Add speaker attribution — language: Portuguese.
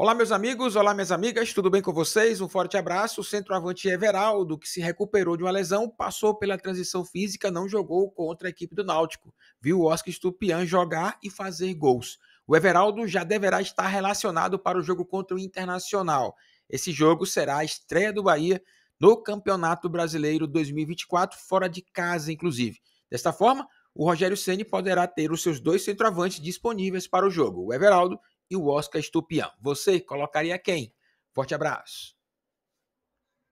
Speaker 1: Olá, meus amigos, olá, minhas amigas, tudo bem com vocês? Um forte abraço. O centroavante Everaldo, que se recuperou de uma lesão, passou pela transição física, não jogou contra a equipe do Náutico. Viu o Oscar Stupian jogar e fazer gols. O Everaldo já deverá estar relacionado para o jogo contra o Internacional. Esse jogo será a estreia do Bahia no Campeonato Brasileiro 2024, fora de casa, inclusive. Desta forma, o Rogério Ceni poderá ter os seus dois centroavantes disponíveis para o jogo, o Everaldo e o Oscar Estupião. Você colocaria quem? Forte abraço.